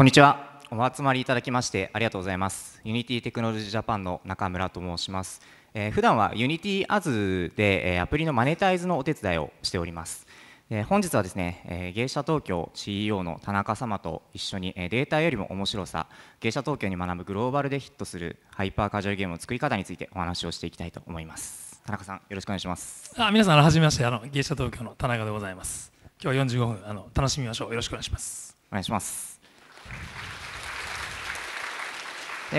こんにちは。お集まりいただきましてありがとうございます。ユニティテクノロジージャパンの中村と申します。えー、普段は UnityAs で、えー、アプリのマネタイズのお手伝いをしております。えー、本日はですね、えー、芸者東京 CEO の田中様と一緒に、えー、データよりも面白さ、芸者東京に学ぶグローバルでヒットするハイパーカジュアルゲームの作り方についてお話をしていきたいと思います。田中さん、よろしくお願いします。あ、皆さん、はじめまして、あの芸者東京の田中でございます。今日は45分、あの楽しみましょう。よろしくお願いします。お願いします。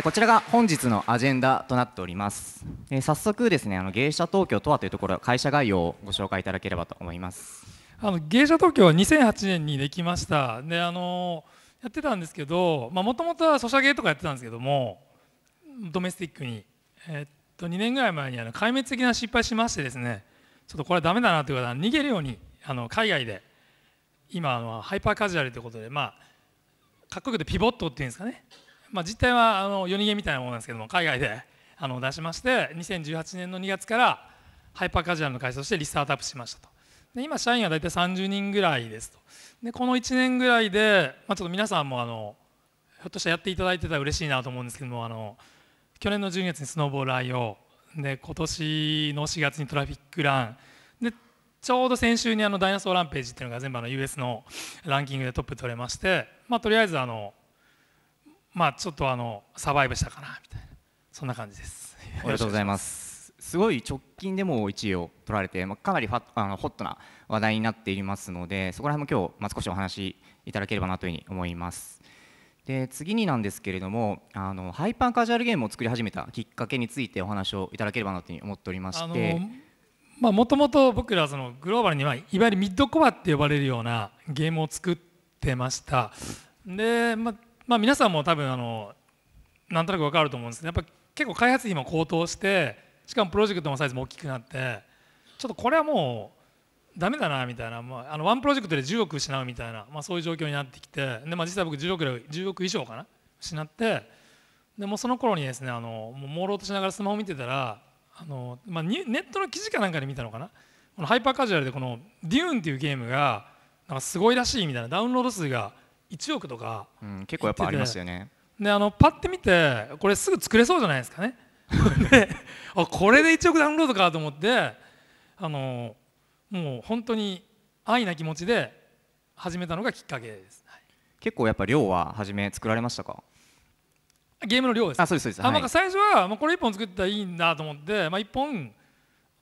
こちらが本日のアジェンダとなっております、え早速ですねあの芸者東京とはというところ会社概要をご紹介いただければと思いますあの芸者東京は2008年にできましたであのやってたんですけどもともとはソシャゲとかやってたんですけどもドメスティックに、えっと2年ぐらい前にあの壊滅的な失敗しましてですねちょっとこれはダメだなという方は逃げるようにあの海外で今あのハイパーカジュアルということでまあかっこよくてピボットっていうんですかね、まあ、実態はあの夜逃げみたいなものなんですけども海外であの出しまして2018年の2月からハイパーカジュアルの会社としてリスタートアップしましたとで今社員は大体30人ぐらいですとでこの1年ぐらいで、まあ、ちょっと皆さんもあのひょっとしたらやっていただいてたら嬉しいなと思うんですけどもあの去年の1 0月にスノーボール IO で今年の4月にトラフィックランちょうど先週にあのダイナソーランページっていうのが全部あの US のランキングでトップ取れまして、まあ、とりあえずあの、まあ、ちょっとあのサバイブしたかなみたいなそんな感じです。ありがとうございます。すごい直近でも1位を取られて、まあ、かなりあのホットな話題になっていますのでそこら辺も今日、まあ、少しお話いただければなというふうに思います。で次になんですけれどもあのハイパーカジュアルゲームを作り始めたきっかけについてお話をいただければなと思っておりまして。もともと僕らそのグローバルにはいわゆるミッドコアって呼ばれるようなゲームを作ってましたで、ままあ、皆さんも多分あのなんとなく分かると思うんですけどやっぱ結構開発費も高騰してしかもプロジェクトのサイズも大きくなってちょっとこれはもうダメだなみたいな、まあ、あのワンプロジェクトで10億失うみたいな、まあ、そういう状況になってきてで、まあ、実際僕10億 ,10 億以上かな失ってでもその頃にですねあのもう朦朧としながらスマホ見てたらあの、まあ、ネットの記事かなんかで見たのかなこのハイパーカジュアルでこの「デューンっていうゲームがなんかすごいらしいみたいなダウンロード数が1億とかうん、結構やっぱありますよねであのパッて見てこれすぐ作れそうじゃないですかね であこれで1億ダウンロードかと思ってあのもう本当に安易な気持ちで始めたのがきっかけです、結構やっぱ量は初め作られましたかゲームの量ですあそうですそうですあ、なんか最初はもうこれ1本作ったらいいんだと思って、まあ、1本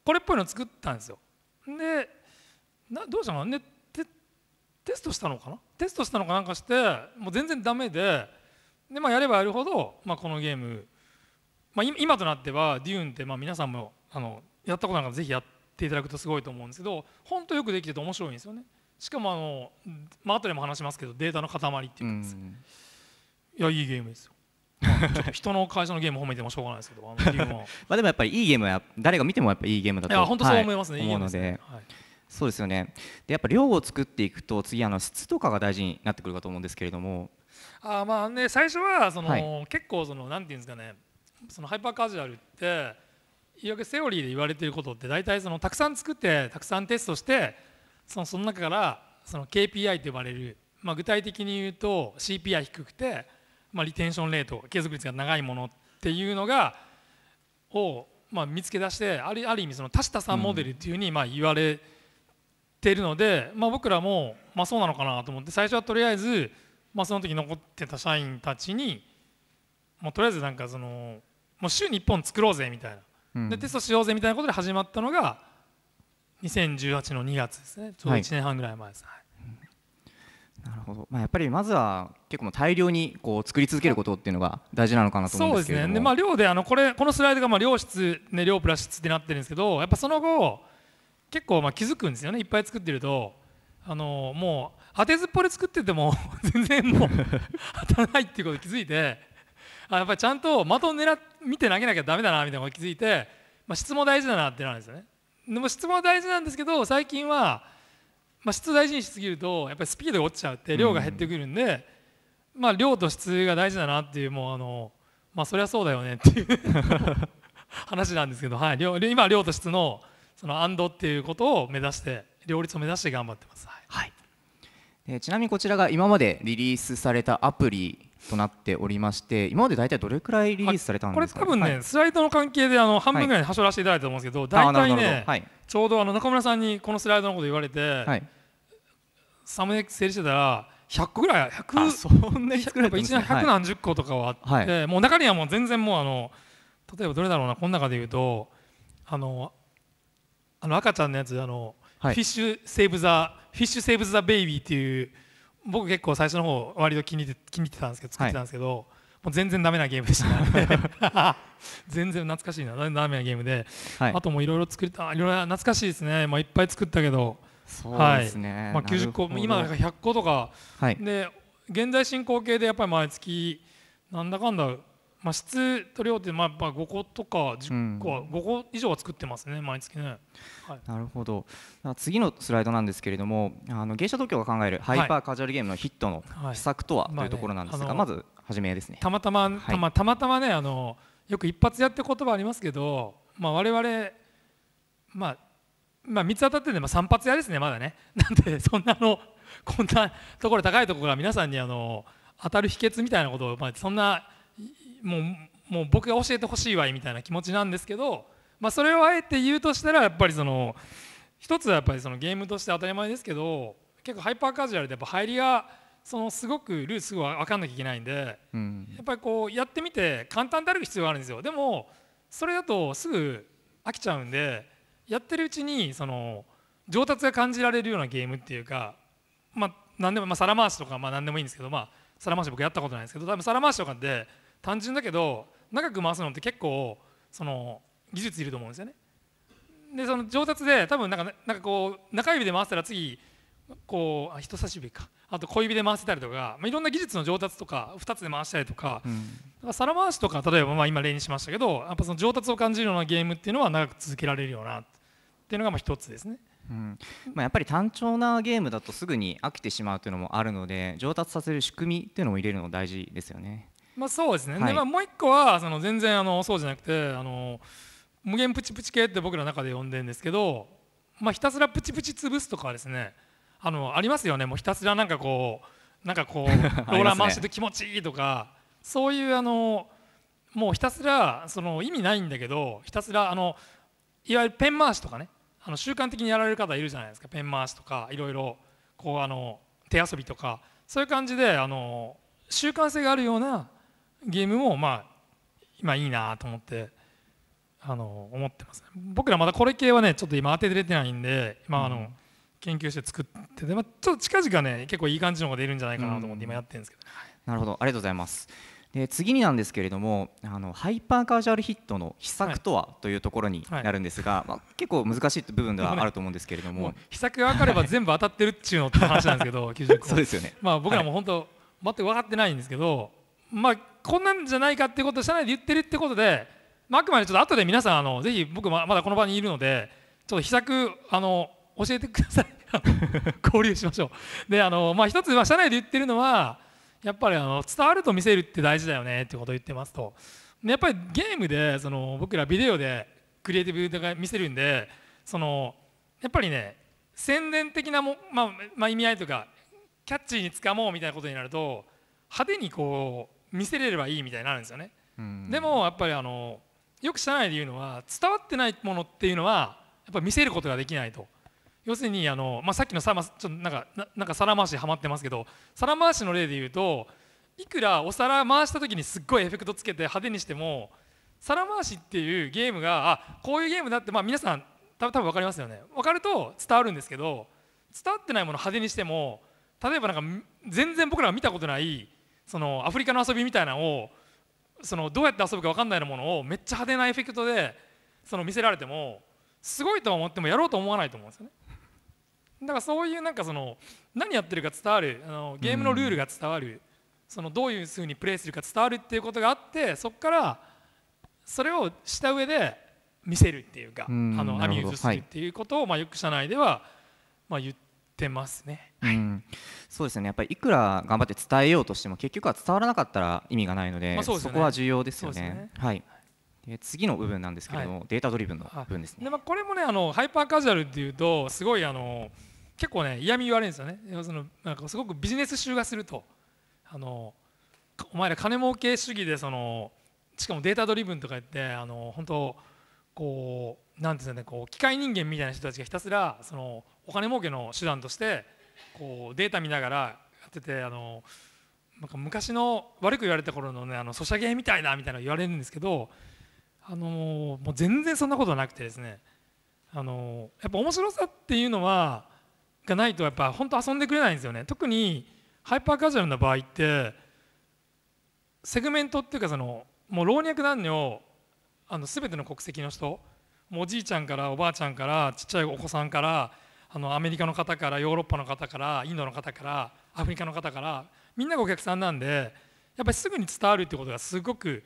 これっぽいの作ったんですよでなどうしたのねテテストしたのかなテストしたのかなんかしてもう全然ダメでで、まあ、やればやるほど、まあ、このゲーム、まあ、今となってはデューンってまあ皆さんもあのやったことなんかぜひやっていただくとすごいと思うんですけど本当よくできてて面白いんですよねしかもあの、まあ後でも話しますけどデータの塊っていうかいやいいゲームですよ 人の会社のゲーム褒めてもしょうがないですけど、あの まあでもやっぱりいいゲームは誰が見てもやっぱいいゲームだと本当そう思いますね、はい、いいうので、そうですよね。でやっぱ量を作っていくと次あの質とかが大事になってくるかと思うんですけれども。あまあね最初はその、はい、結構そのなんていうんですかね、そのハイパーカジュアルっていわゆるセオリーで言われていることって大体そのたくさん作ってたくさんテストしてそのその中からその KPI と呼ばれるまあ具体的に言うと CPI 低くてまあ、リテンションレート継続率が長いものっていうのがを、まあ、見つけ出してあるある意味その田下さんモデルっていうふうにまあ言われてるので、うん、まあ、僕らも、まあ、そうなのかなと思って最初はとりあえず、まあ、その時残ってた社員たちに、もうとりあえずなんかそのもう週に1本作ろうぜみたいな、うん、でテストしようぜみたいなことで始まったのが2018の2月ですねちょうど1年半ぐらい前です。はいなるほど、まあ、やっぱりまずは結構大量にこう作り続けることっていうのが大事なのかなと思うんですけどそうですねで、まあ、量であのこれこのスライドがまあ量質、ね、量プラス質ってなってるんですけどやっぱその後結構まあ気づくんですよねいっぱい作ってるとあのもう当てずっぽで作ってても 全然もう当たらないっていうことに気づいてあやっぱりちゃんと的を狙っ見て投げなきゃだめだなみたいなことに気づいて、まあ、質も大事だなってなるんですよね。でも質も大事なんですけど最近はまあ、質大事にしすぎるとやっぱりスピードが落ちちゃって量が減ってくるんで、まあ、量と質が大事だなっていうもうあの、まあ、そりゃそうだよねっていう 話なんですけど、はい、量今量と質のその安堵っていうことを目指して両立を目指して頑張ってます。はい、はい、ちなみにこちらが今までリリースされたアプリとなっておりまして今まで大体どれくらいリリースされたんですか、ね、これ多分ね、はい、スライドの関係であの半分ぐらいはしょらせていただいたと思うんですけど、大体ね、はい、ちょうどあの中村さんにこのスライドのこと言われて、はい、サムネ整理してたら100個ぐらい100そんなに作られたんです、ね、100何十個とかはあって、もう中にはもう全然もうあの例えばどれだろうなこの中で言うとあのあの赤ちゃんのやつあの、フィッシュセーブザフィッシュセーブザベイビーっていう僕結構最初の方割と気に入って気に入ってたんですけど作ってたんですけど、はい、もう全然ダメなゲームでした 全然懐かしいなダメなゲームで、はい、あともういろいろ作りたいろいろ懐かしいですね、まあ、いっぱい作ったけどそうですね、はい、まあ、90個今100個とか、で現在進行形でやっぱり毎月なんだかんだまあ、質と量って、まあ、5個とか10個は、5個以上は作ってますね毎月ね、はい、なるほど次のスライドなんですけれどもあの芸者東京が考えるハイパーカジュアルゲームのヒットの施策とは、というところなんですが、まず初めですねたまたま、たまたまたまねあのよく一発屋って言葉ありますけど、まあ、我々、まあ、まあ3つ当たってて、まあ、3発屋ですねまだね なんでそんなのこんなところ高いところが皆さんにあの当たる秘訣みたいなことを、まあ、そんなもうもう僕が教えてほしいわいみたいな気持ちなんですけど、まあ、それをあえて言うとしたらやっぱりその一つはやっぱりそのゲームとして当たり前ですけど結構ハイパーカジュアルでやっぱ入りがそのすごくルーツす分かんなきゃいけないんで、うん、やっぱりこうやってみて簡単である必要があるんですよでもそれだとすぐ飽きちゃうんでやってるうちにその上達が感じられるようなゲームっていうか、まあ、何でも、まあ、皿回しとか、まあ、何でもいいんですけど、まあ、皿回し僕やったことないんですけど多分皿回しとかって単純だけど長く回すのって結構その技術いると思うんですよね。でその上達で多分なんかなんかこう中指で回したら次こう人差し指かあと小指で回せたりとか、まあ、いろんな技術の上達とか2つで回したりとか,、うん、だ皿回しとか例えばまあ今例にしましたけどやっぱその上達を感じるようなゲームっていうのは長く続けられるようなっていうのがまあつですね。うんまあ、やっぱり単調なゲームだとすぐに飽きてしまうというのもあるので上達させる仕組みっていうのも入れるの大事ですよね。まあ、そうですね、はい、でまあ、もう一個はその全然あのそうじゃなくてあの無限プチプチ系って僕の中で呼んでるんですけど、まあ、ひたすらプチプチ潰すとかはですねあのありますよねもうひたすらなんかこうなんかこう ローラー回してて気持ちいいとか、そういうあのもうひたすらその意味ないんだけどひたすらあのいわゆるペン回しとかねあの習慣的にやられる方いるじゃないですかペン回しとかいろいろこうあの手遊びとかそういう感じであの習慣性があるようなゲームもまあ今いいなと思ってあの思ってます、ね、僕らまだこれ系はねちょっと今当て出てないんでまあの、うん、研究して作ってで、まあ、ちょっと近々ね結構いい感じのが出るんじゃないかなと思って今やってるんですけど、うん、なるほどありがとうございますで次になんですけれどもあのハイパーカージュアルヒットの秘策とは、というところになるんですが、はい、まあ、結構難しい部分ではあると思うんですけれども、も 秘策が分かれば全部当たってるっちゅうのって話なんですけど そうですよね、まあ、僕らも本当、はい、全く分かってないんですけど、まあ、こんなんじゃないかってことを社内で言ってるってことで、まあ、あくまでちょっと後で皆さんあのぜひ僕まだこの場にいるのでちょっと秘策あの教えてください 交流しましょうであの、まあ、一つ、まあ、社内で言ってるのはやっぱりあの伝わると見せるって大事だよねってことを言ってますとやっぱりゲームでその僕らビデオでクリエイティブが見せるんでそのやっぱりね宣伝的なも、まあまあ、意味合いとかキャッチーにつかもうみたいなことになると派手にこう見せれればいいみたいになるんですよね、うん、でもやっぱりあのよく社内で言うのは伝わってないものっていうのはやっぱ見せることができないと要するにあの、まあ、さっきのさ、まちょっとなんかなんか皿回しはまってますけど皿回しの例で言うといくらお皿回した時にすっごいエフェクトつけて派手にしても皿回しっていうゲームがあこういうゲームだって、まあ、皆さん多分分かりますよね分かると伝わるんですけど伝わってないもの派手にしても例えばなんか全然僕らが見たことないそのアフリカの遊びみたいなのをそのどうやって遊ぶか分かんないようなものをめっちゃ派手なエフェクトでその見せられてもすごいとは思ってもやろうと思わないと思うんですよね。だからそういうなんかその何やってるか伝わるあのゲームのルールが伝わる、うん、そのどういうふうにプレイするか伝わるっていうことがあってそこからそれをした上で見せるっていうか、うん、あのアミューズするっていうことを、まあ、よく社内では、まあ、言って。てますね、はい、うん、そうですねやっぱりいくら頑張って伝えようとしても結局は伝わらなかったら意味がないのでまあそでね、そこは重要ですよね。ねはいで次の部分なんですけども、はい、データドリブンの部分ですね。でまあ、これもねあのハイパーカジュアルっていうとすごいあの結構ね嫌味言われるんですよね。そのなんかすごくビジネス集がするとあのお前ら金儲け主義でそのしかもデータドリブンとか言ってあの本当こうなんていうんですかねこう機械人間みたいな人たちがひたすらそのお金儲けの手段としてこうデータ見ながらやっててあのなんか昔の悪く言われた頃のねあのソシャゲみたいなみたいな言われるんですけどあのもう全然そんなことなくてですねあのやっぱ面白さっていうのはがないとやっぱ本当遊んでくれないんですよね特にハイパーカジュアルな場合ってセグメントっていうかそのもう老若男女あの全ての国籍の人もうおじいちゃんからおばあちゃんからちっちゃいお子さんからあのアメリカの方からヨーロッパの方からインドの方からアフリカの方からみんながお客さんなんでやっぱりすぐに伝わるってことがすごく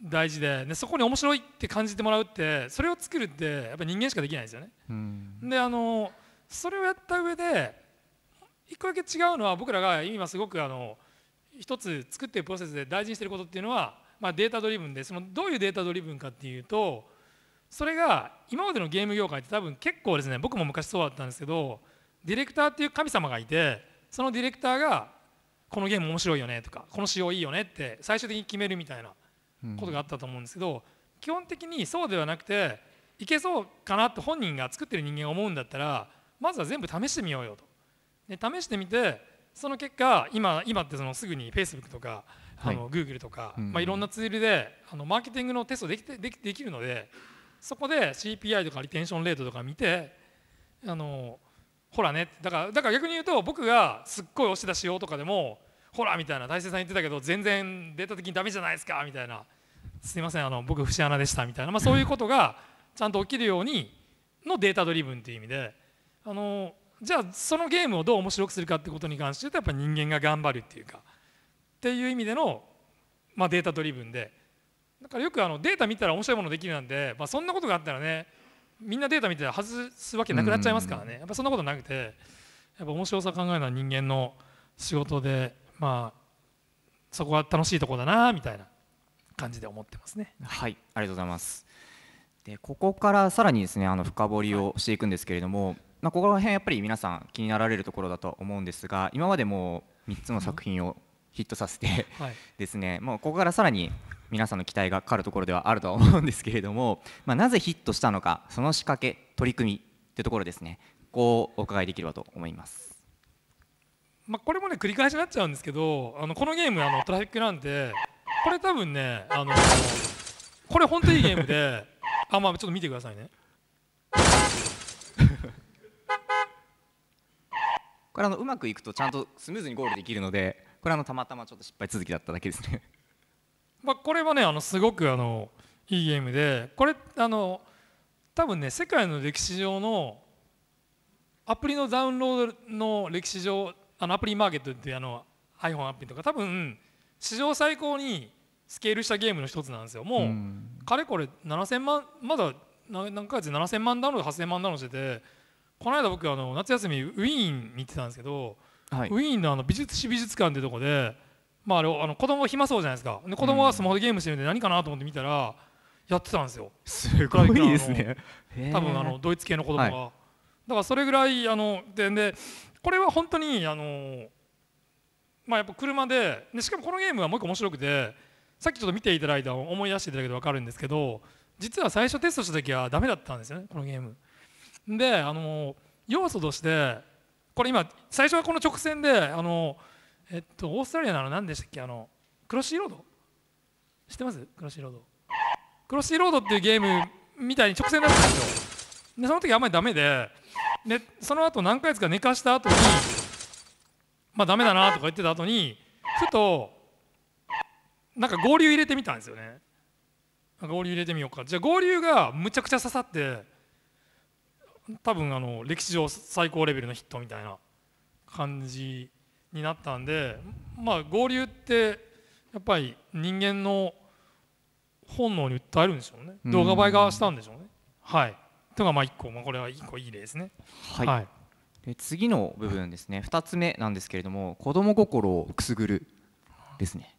大事ででそこに面白いって感じてもらうってそれを作るってやっぱり人間しかできないですよね。うん、であのそれをやった上で一個だけ違うのは僕らが今すごくあの一つ作ってるプロセスで大事にしてることっていうのはまあ、データドリブンでそのどういうデータドリブンかっていうとそれが今までのゲーム業界って多分結構ですね僕も昔そうだったんですけどディレクターっていう神様がいてそのディレクターがこのゲーム面白いよねとかこの仕様いいよねって最終的に決めるみたいなことがあったと思うんですけど、基本的にそうではなくていけそうかなって本人が作ってる人間が思うんだったらまずは全部試してみようよとで試してみてその結果今今ってそのすぐに Facebook とかあの、グい、Google とか、まあ、いろんなツールであのマーケティングのテストできてできできるのでそこで CPI とかリテンションレートとか見てあのほらねだからだから逆に言うと僕がすっごい押し出しようとかでもほらみたいな大勢さん言ってたけど全然データ的にダメじゃないですかみたいなすいませんあの僕節穴でしたみたいな、まあ、そういうことがちゃんと起きるようにのデータドリブンっていう意味であのじゃあそのゲームをどう面白くするかってことに関して言うとやっぱ人間が頑張るっていうか。ていう意味での、まあ、データドリブンでだからよくあのデータ見たら面白いものできるなんで、まあ、そんなことがあったらねみんなデータ見て外すわけなくなっちゃいますからね、やっぱそんなことなくてやっぱ面白さ考えるのは人間の仕事でまあそこは楽しいとこだなみたいな感じで思ってますね。はいありがとうございますでここからさらにですねあの深掘りをしていくんですけれども、はい、まあ、ここら辺やっぱり皆さん気になられるところだと思うんですが今までも3つの作品をヒットさせて、はい、ですねもうここからさらに皆さんの期待がかかるところではあるとは思うんですけれども、まあ、なぜヒットしたのかその仕掛け取り組みというところですねこうお伺いできればと思います。まあ、これもね繰り返しになっちゃうんですけどあのこのゲームあのトラフィックなんでこれ多分ねあのこれ本当にいいゲームで あまあちょっと見てくださいね。これあのうまくいくとちゃんとスムーズにゴールできるのでこれあのたまたまちょっと失敗続きだっただけですね まこれはねあのすごくあのいいゲームでこれあの多分ね世界の歴史上のアプリのダウンロードの歴史上あのアプリマーケットっていうあの iPhone アプリとか多分史上最高にスケールしたゲームの一つなんですよもうかれこれ7000万まだ何ヶ月7000万ダウンロード8000万ダウンロードしててこの間僕あの夏休みウィーンに行ってたんですけどはい、ウィーンのあの美術史美術館ってとこで、まあ、あれあの子供暇そうじゃないですかで子供がスマホでゲームしてるんで何かなと思って見たらやってたんですよすごいですね多分あのドイツ系の子供が、はい、だからそれぐらいあのででこれは本当にあのまあやっぱ車ででしかもこのゲームはもう一個面白くてさっきちょっと見ていただいた思い出していただけと分かるんですけど実は最初テストした時はダメだったんですよねこのゲームであの要素としてこれ今最初はこの直線であの、えっと、オーストラリアのあの何でしたっけあのクロシーロード知ってますクロシーロードクロシーロードっていうゲームみたいに直線だったんですよでその時あんまりダメででその後何ヶ月か寝かした後にまあダメだなとか言ってた後にふとなんか合流入れてみたんですよね合流入れてみようかじゃあ合流がむちゃくちゃ刺さって多分あの歴史上最高レベルのヒットみたいな感じになったんでまあ合流ってやっぱり人間の本能に訴えるんでしょうね動画映えがしたんでしょうねはいとがまあ1個、まあ、これは1個いい例ですねはい、はい、次の部分ですね2つ目なんですけれども子供心をくすぐるですね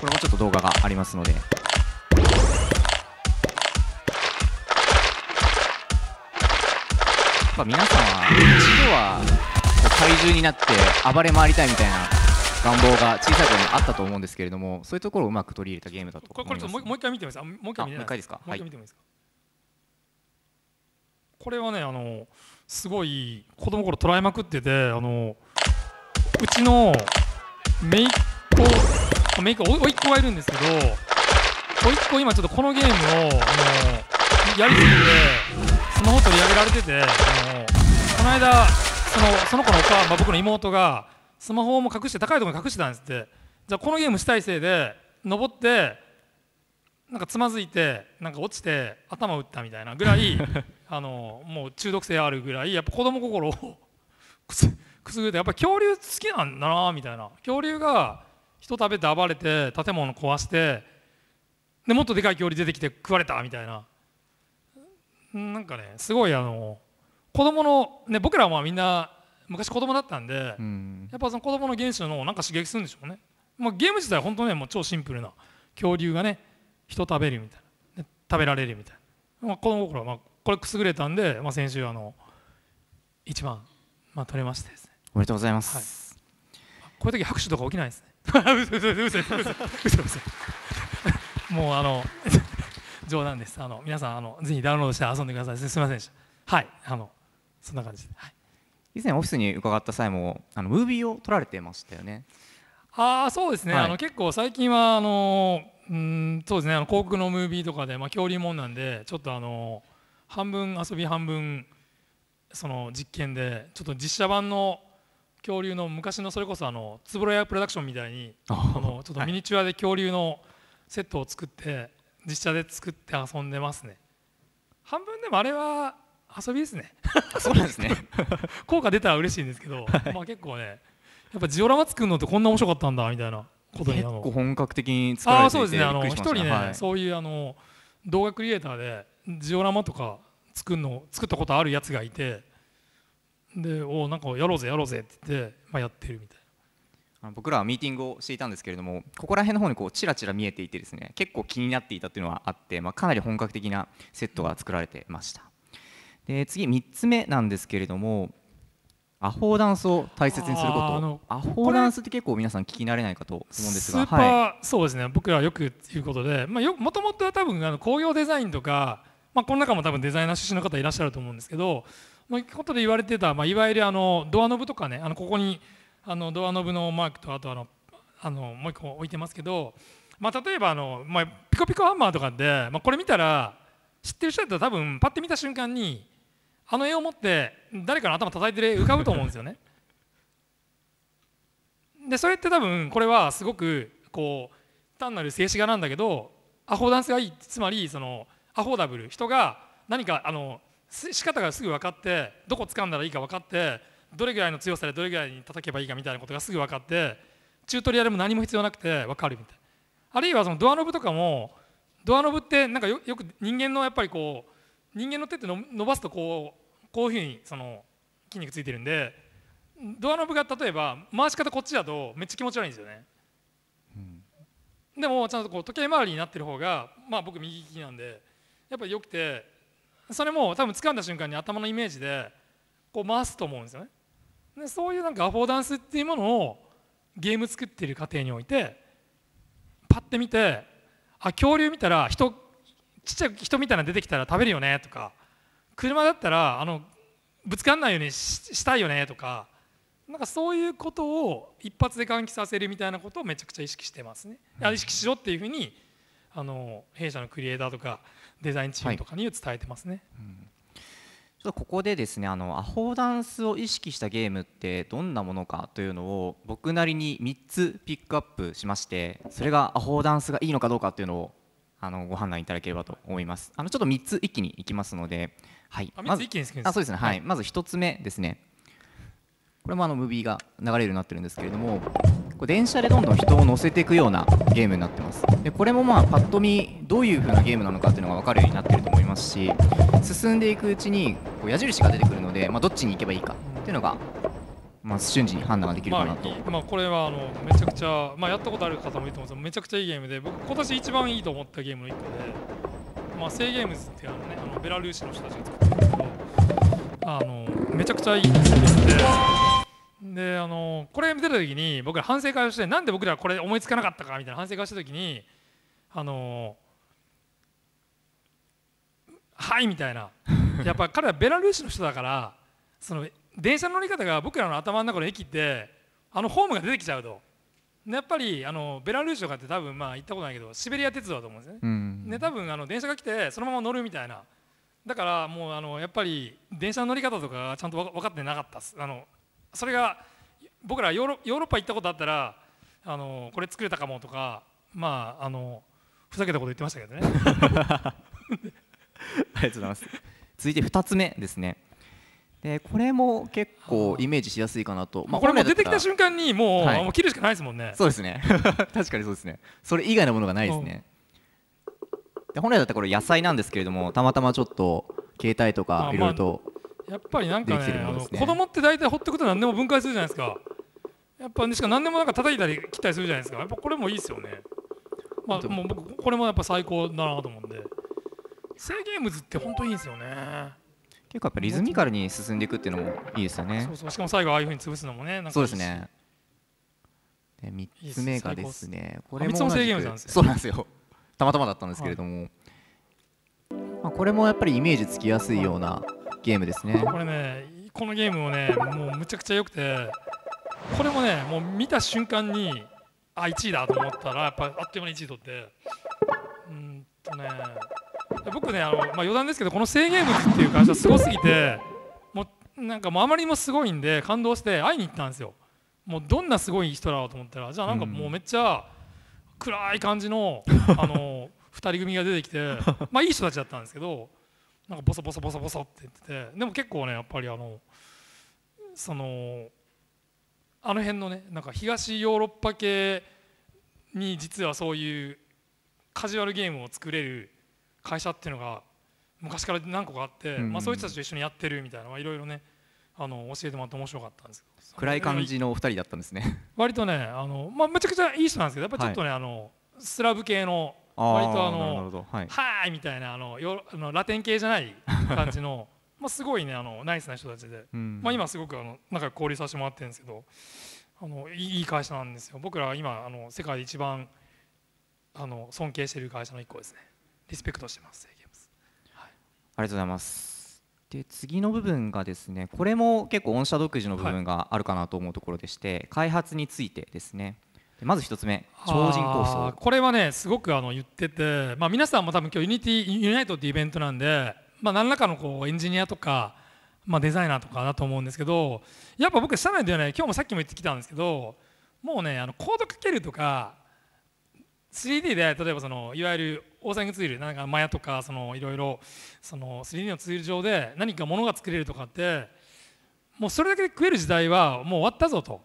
これもちょっと動画がありますのでぱ皆さんは一度は怪獣になって暴れ回りたいみたいな願望が小さい頃にあったと思うんですけれどもそういうところをうまく取り入れたゲームだとこれちょっともう一回見てみますあもう一回見てもいいですかはい見てすこれはねあのすごい子供頃捉えまくっててあのうちの姪っ子姪っ子甥っ子がいるんですけど甥っ子今ちょっとこのゲームをあのやりすぎてスマホ取り上げられてて、あのこの間そのその子のお母、まあ、僕の妹がスマホも隠して高いところに隠してたんですってじゃあこのゲームしたいせいで登ってなんかつまずいてなんか落ちて頭打ったみたいなぐらい あのもう中毒性あるぐらいやっぱ子供心を くすくすぐってやっぱ恐竜好きなんだなみたいな恐竜が人食べて暴れて建物壊してでもっとでかい恐竜出てきて食われたみたいななんかねすごいあの子供のね僕らはみんな昔子供だったんで、うん、やっぱその子供の原子のなんか刺激するんでしょうね。まあ、ゲーム自体は本当ねもう超シンプルな恐竜がね人食べるみたいな食べられるみたいな、まあ、子供心はまあこれくすぐれたんで、まあ、先週あの一番、まあ、取れましてですねおめでとうございます、はい、こういう時拍手とか起きないですね もうあの 冗談ですあの皆さんあのぜひダウンロードして遊んでくださいすみませんでしたはいあのそんな感じで、はい、以前オフィスに伺った際もあのムービーを撮られてましたよねああそうですね、はい、あの結構最近はあのうんそうですねあの航空のムービーとかで、まあ、恐竜もんなんでちょっとあの半分遊び半分その実験でちょっと実写版の恐竜の昔のそれこそあのつぶろやプロダクションみたいにあのちょっとミニチュアで恐竜のセットを作って実写で作って遊んでますね半分でもあれは遊びですね そうなんですね 効果出たら嬉しいんですけど、はい、まあ結構ねやっぱジオラマ作るのってこんな面白かったんだみたいなことに結構本格的に作られていて、あそうですね一人ね、はい、そういうあの動画クリエイターでジオラマとか作るの作ったことあるやつがいてでおなんかやろうぜやろうぜって言って、まあ、やってるみたい僕らはミーティングをしていたんですけれどもここら辺の方にこうちらちら見えていてですね結構気になっていたというのはあって、まあ、かなり本格的なセットが作られてましたで次3つ目なんですけれどもアフォーダンスを大切にすることアフォーダンスって結構皆さん聞き慣れないかと思うんですがはい、そうですね僕らはよく言うことで、まよもともとは多分あの工業デザインとか、まあ、この中も多分デザイナー出身の方いらっしゃると思うんですけど、まあ、ことで言われてた、まあ、いわゆるあのドアノブとかねあのここにあのドアノブのマークとあとあのあのもう一個置いてますけど、まあ、例えばあの、まあ、ピコピコハンマーとかで、まあ、これ見たら知ってる人だったら多分パッて見た瞬間にあの絵を持って誰かの頭叩いてる絵浮かぶと思うんですよね。でそれって多分これはすごくこう単なる静止画なんだけどアフォーダンスがいいつまりそのアフォーダブル人が何かあの仕方がすぐ分かってどこ掴んだらいいか分かってどれぐらいの強さでどれぐらいに叩けばいいかみたいなことがすぐ分かってチュートリアルも何も必要なくて分かるみたいあるいはそのドアノブとかもドアノブってなんかよく人間のやっぱりこう人間の手って伸ばすとこうこういうふうにその筋肉ついてるんでドアノブが例えば回し方こっちだとめっちゃ気持ち悪いんですよね、うん、でもちゃんとこう時計回りになってる方がまあ僕右利きなんでやっぱりよくてそれも多分掴んだ瞬間に頭のイメージでこう回すと思うんですよねでそういうなんかアフォーダンスっていうものをゲーム作ってる過程においてパッて見てあ恐竜見たら人ちっちゃい人みたいな出てきたら食べるよねとか車だったらあのぶつかんないようにしたいよねとかなんかそういうことを一発で換気させるみたいなことをめちゃくちゃ意識してますね。うん、意識しろっていうふうにあの弊社のクリエイターとかデザインチームとかに伝えてますね。はいうんちょっとここでですねあのアホダンスを意識したゲームってどんなものかというのを僕なりに3つピックアップしましてそれがアホダンスがいいのかどうかというのをあのご判断いただければと思いますあのちょっと3つ一気にいきますので、はい、まずあそですね、はい、はい、まず1つ目ですねこれもあのムービーが流れるようになってるんですけれどもこう電車でどんどん人を乗せていくようなゲームになってますでこれもまあパッと見どういう風なゲームなのかっていうのが分かるようになってると思いますし進んでいくうちにこう矢印が出てくるので、まあ、どっちに行けばいいかっていうのが、まあ、瞬時に判断ができるかなと、まあ、まあ、これはあのめちゃくちゃ、まあ、やったことある方もいると思うんですけどめちゃくちゃいいゲームで僕今年一番いいと思ったゲームの1個で、まあ、セイゲームズっていうあの、ね、あのベラルーシの人たちが作ってるんですけどあのめちゃくちゃいいゲームで。であのこれ見てた時に僕ら反省会をしてなんで僕らこれ思いつかなかったかみたいな反省会をした時にあのはいみたいな やっぱ彼はベラルーシの人だからその電車の乗り方が僕らの頭の中の駅ってあのホームが出てきちゃうとやっぱりあのベラルーシとかって多分まあ行ったことないけどシベリア鉄道だと思うんですね、うん、で多分あの電車が来てそのまま乗るみたいなだからもうあのやっぱり電車の乗り方とかちゃんと分かってなかったあのそれが僕らヨーロヨーロッパ行ったことあったらあのこれ作れたかもとかまああのふざけたこと言ってましたけどね ありがとうございます続いて2つ目ですねでこれも結構イメージしやすいかなと、まあ、これも出てきた瞬間にもうはい、もう切るしかないですもんねそうですね 確かにそうですねそれ以外のものがないですね、で本来だったらこれ野菜なんですけれどもたまたまちょっと携帯とかいろいろと、まあやっぱりなんかね、ねあの子供って大体ほっとくと何でも分解するじゃないですか。やっぱしか何でもなんか叩いたり切ったりするじゃないですか。やっぱこれもいいですよね。まあもう僕これもやっぱ最高だなと思うんで。制ゲームズって本当いいんですよね。結構やっぱリズミカルに進んでいくっていうのもいいですよね。そうそうしかも最後ああいうふうに潰すのもね。なんかそうですね。3つ目がですね、これも同じくなんです、そうなんですよ。たまたまだったんですけれども、はい、まあこれもやっぱりイメージつきやすいような。ゲームですねこれねこのゲームもねもうむちゃくちゃ良くてこれもねもう見た瞬間にあ1位だと思ったらやっぱあっという間に1位取ってうんとね僕ねあの、まあ、余談ですけどこの制ゲームズっていう会社すごすぎてもうなんかもうあまりにもすごいんで感動して会いに行ったんですよもうどんなすごい人だろうと思ったらじゃあなんかもうめっちゃ暗い感じの、あの2人組が出てきて まあいい人たちだったんですけどなんかボソボソボソボソって言っててでも結構ねやっぱりあのそのあの辺のねなんか東ヨーロッパ系に実はそういうカジュアルゲームを作れる会社っていうのが昔から何個かあって、うん、まあ、そういう人たちと一緒にやってるみたいなのいろいろねあの教えてもらって面白かったんですけど暗い感じのお二人だったんですね割とねあの、まあ、めちゃくちゃいい人なんですけどやっぱちょっとね、はい、あのスラブ系の割とあのはい、はいみたいなあのよあのラテン系じゃない感じの まあすごいねあのナイスな人たちで、うん、まあ今すごくあのなんか交流させてもらってるんですけどあのいい会社なんですよ僕らは今あの世界で一番あの尊敬している会社の一個ですねリスペクトしてます、はい、ありがとうございますで次の部分がですねこれも結構御社独自の部分があるかなと思うところでして、はい、開発についてですねまず一つ目超人構想これはねすごくあの言ってて、まあ、皆さんも多分今日ユニティユナイトっていうイベントなんで、まあ、何らかのこうエンジニアとか、まあ、デザイナーとかだと思うんですけどやっぱ僕社内ではね今日もさっきも言ってきたんですけどもうねあのコードかけるとか 3D で例えばそのいわゆるオーサイングツールなんかマヤとかそのいろいろその 3D のツール上で何かものが作れるとかってもうそれだけで食える時代はもう終わったぞと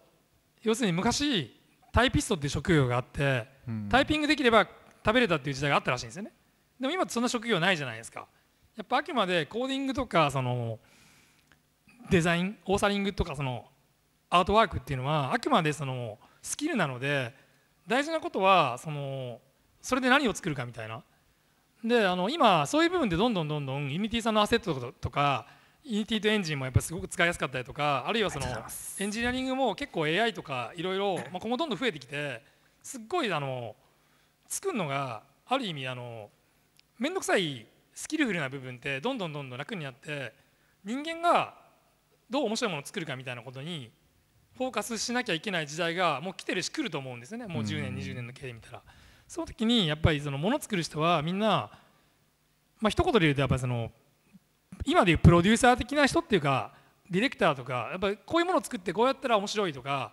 要するに昔タイピストっていう職業があって、うん、タイピングできれば食べれたっていう時代があったらしいんですよねでも今そんな職業ないじゃないですかやっぱあくまでコーディングとかそのデザインオーサリングとかそのアートワークっていうのはあくまでそのスキルなので大事なことはそのそれで何を作るかみたいなであの今そういう部分でどんどんどんどんユニティさんのアセットとかイニティとエンジンもやっぱすごく使いやすかったりとかあるいはそのエンジニアリングも結構 AI とかいろいろ今後どんどん増えてきてすっごいあの作るのがある意味あの面倒くさいスキルフルな部分ってどんどんどんどん楽になって人間がどう面白いものを作るかみたいなことにフォーカスしなきゃいけない時代がもう来てるし来ると思うんですよねもう10年20年の経緯見たら。その時にやっぱりそのもの作る人はみんなまあ一言で言うとやっぱりその今でいうプロデューサー的な人っていうかディレクターとかやっぱこういうものを作ってこうやったら面白いとか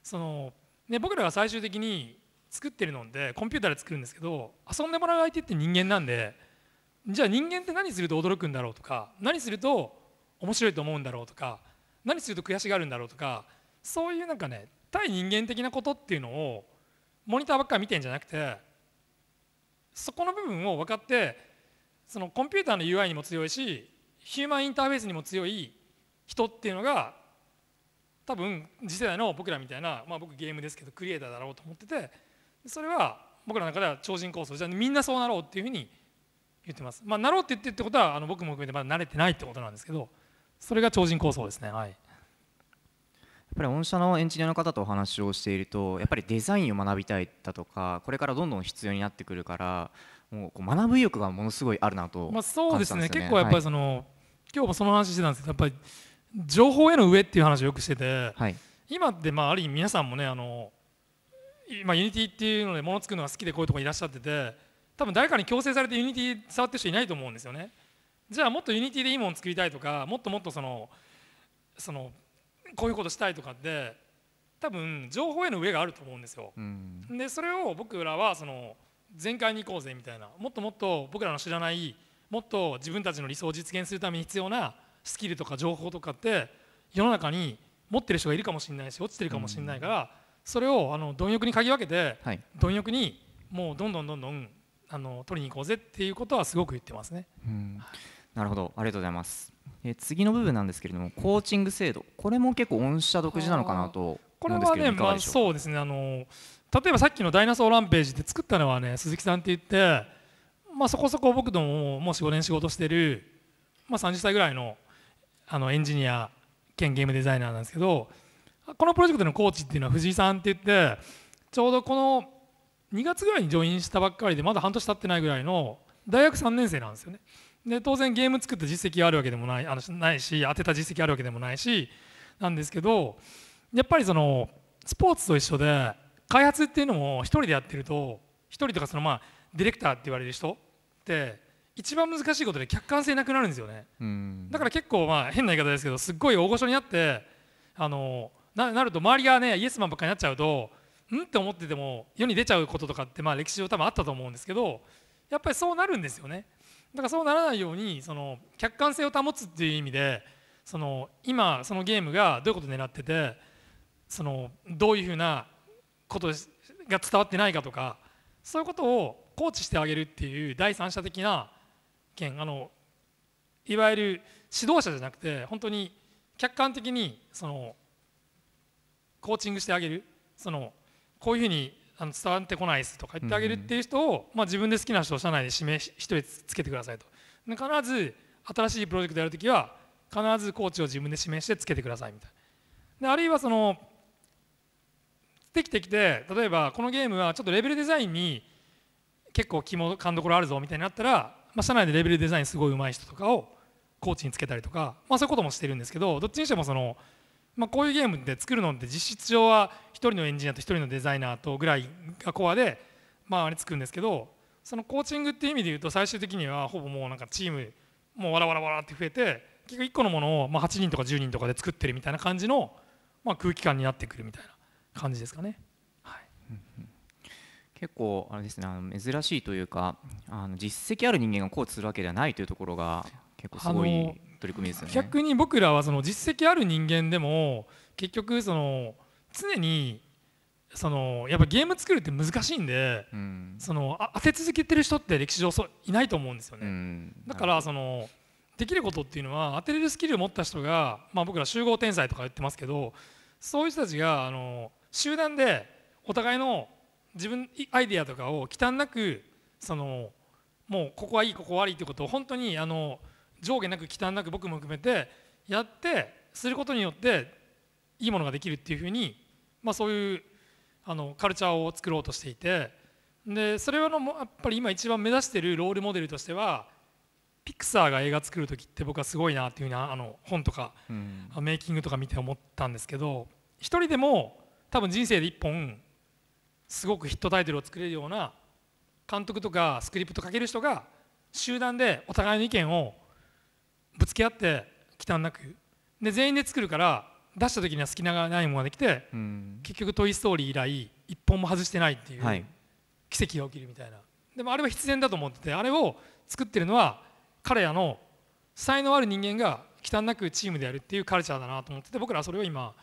その、ね、僕らが最終的に作ってるのでコンピューターで作るんですけど遊んでもらう相手って人間なんでじゃあ人間って何すると驚くんだろうとか何すると面白いと思うんだろうとか何すると悔しがるんだろうとかそういうなんかね対人間的なことっていうのをモニターばっかり見てんじゃなくてそこの部分を分かってそのコンピューターの UI にも強いしヒューマンインターフェースにも強い人っていうのが多分次世代の僕らみたいな、まあ、僕ゲームですけどクリエイターだろうと思っててそれは僕らの中では超人構想じゃみんなそうなろうっていうふうに言ってます、まあ、なろうって言ってるってことはあの僕も含めてまだ慣れてないってことなんですけどそれが超人構想ですねはい。やっぱり御社のエンジニアの方とお話をしているとやっぱりデザインを学びたいだとかこれからどんどん必要になってくるからもうこう学ぶ意欲がものすごいあるなと、ね、まあ、そうですね結構やっぱりその、はい、今日もその話してたんですけどやっぱり情報への上っていう話をよくしてて、はい、今ってまあある意味皆さんもねあの今ユニティっていうのでもの作るのが好きでこういうとこいらっしゃってて多分誰かに強制されてユニティ触ってる人いないと思うんですよね。じゃあもっとユニティでいいもの作りたいとかもっともっとそのそのこういうことしたいとかって多分情報への上があると思うんですよ。うん、でそれを僕らはその全開に行こうぜみたいなもっともっと僕らの知らないもっと自分たちの理想を実現するために必要なスキルとか情報とかって世の中に持ってる人がいるかもしれないし落ちてるかもしれないから、それをあの貪欲に嗅ぎ分けて、はい、貪欲にもうどんどんどんどんあの取りに行こうぜっていうことはすごく言ってますね。なるほどありがとうございます。え次の部分なんですけれどもコーチング制度これも結構御社独自なのかなとこれはねまあそうですねあの例えばさっきのダイナソーランページで作ったのはね鈴木さんって言って、まあ、そこそこ僕どももう45年仕事してる、まあ、30歳ぐらいのあのエンジニア兼ゲームデザイナーなんですけどこのプロジェクトのコーチっていうのは藤井さんって言ってちょうどこの2月ぐらいにジョインしたばっかりでまだ半年経ってないぐらいの大学3年生なんですよね。で当然ゲーム作った実績があるわけでもないあのないし当てた実績あるわけでもないしなんですけどやっぱりそのスポーツと一緒で開発っていうのも1人でやってると1人とかそのまあディレクターって言われる人って一番難しいことで客観性なくなるんですよね、だから結構まあ変な言い方ですけどすっごい大御所になってあのなると周りがねイエスマンばっかりになっちゃうとんって思ってても世に出ちゃうこととかってまあ歴史上多分あったと思うんですけどやっぱりそうなるんですよねだからそうならないようにその客観性を保つっていう意味でその今そのゲームがどういうことを狙っててそのどういうふうなことが伝わってないかとかそういうことをコーチしてあげるっていう第三者的な件あのいわゆる指導者じゃなくて本当に客観的にそのコーチングしてあげるそのこういうふうにあの伝わってこないですとか言ってあげるっていう人を、まあ、自分で好きな人を社内で指し1人つけてくださいと必ず新しいプロジェクトやるときは必ずコーチを自分で指名してつけてくださいみたいなであるいはそのてきてきて例えばこのゲームはちょっとレベルデザインに結構肝勘どころあるぞみたいになったら、まあ、社内でレベルデザインすごい上手い人とかをコーチにつけたりとか、まあ、そういうこともしてるんですけどどっちにしてもその、まあ、こういうゲームで作るのって実質上は1人のエンジニアと1人のデザイナーとぐらいがコアで、まあ、あれつくんですけどそのコーチングっていう意味で言うと最終的にはほぼもうなんかチームもうわらわらわらって増えて結局1個のものをまあ8人とか10人とかで作ってるみたいな感じのまあ空気感になってくるみたいな感じですかね。はい、結構あれですねあの珍しいというかあの実績ある人間がコーチするわけではないというところが結構すごい取り組みですよね。逆に僕らはその実績ある人間でも結局その常にそのやっぱゲーム作るって難しいんで、うん、そのあ当て続けてる人って歴史上そいないと思うんですよね、うん、だからそのできることっていうのは当てれるスキルを持った人が、まあ、僕ら集合天才とか言ってますけどそういう人たちがあの集団でお互いの自分アイデアとかを忌憚なくそのもうここはいいここは悪いってことを本当にあの上下なく忌憚なく僕も含めてやってすることによっていいものができるっていうふうに、まあ、そういうあのカルチャーを作ろうとしていてでそれはのやっぱり今一番目指してるロールモデルとしてはピクサーが映画作る時って僕はすごいなっていうふうなあの本とか、メイキングとか見て思ったんですけど一人でも多分人生で一本すごくヒットタイトルを作れるような監督とかスクリプト書ける人が集団でお互いの意見をぶつけ合って忌憚なくで全員で作るから出した時には好きながないものができて、うん、結局「トイ・ストーリー」以来一本も外してないっていう奇跡が起きるみたいな、でもあれは必然だと思っててあれを作ってるのは彼らの才能ある人間が忌憚なくチームでやるっていうカルチャーだなと思ってて僕らはそれを今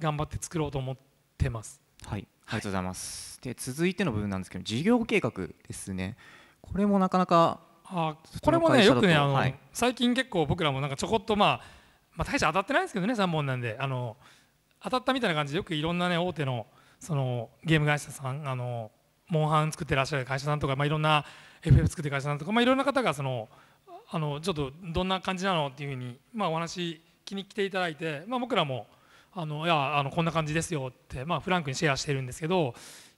頑張って作ろうと思って。てます。はい、ありがとうございます。で続いての部分なんですけど事業計画ですね。これもなかなかあこれもねよくねあの、はい、最近結構僕らもなんかちょこっとまあまあ大した当たってないんですけどね3本なんであの当たったみたいな感じでよくいろんなね大手のそのゲーム会社さんあのモンハン作ってらっしゃる会社さんとかまあいろんな FF 作ってる会社さんとかまあいろんな方がそのあのちょっとどんな感じなのっていうふうにまあお話聞きに来ていただいてまあ僕らもあのいやあのこんな感じですよって、まあ、フランクにシェアしてるんですけどやっ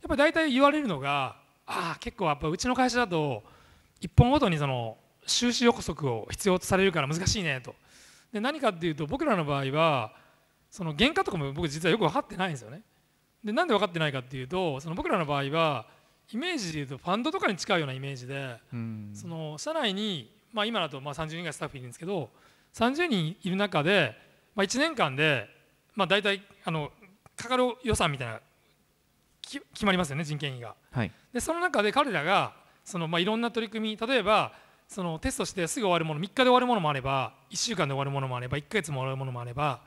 ぱり大体言われるのがああ結構やっぱうちの会社だと1本ごとにその収支予測を必要とされるから難しいねとで何かっていうと僕らの場合はその原価とかも僕実はよく分かってないんですよねでなんで分かってないかっていうとその僕らの場合はイメージでいうとファンドとかに近いようなイメージで、うん、その社内に、まあ、今だとまあ30人ぐらいスタッフいるんですけど30人いる中で、まあ、1年間でまあ、大体あのかかる予算みたいな決まりますよね人件費が。はい、でその中で彼らがその、まあ、いろんな取り組み例えばそのテストしてすぐ終わるもの3日で終わるものもあれば1週間で終わるものもあれば1ヶ月も終わるものもあれば、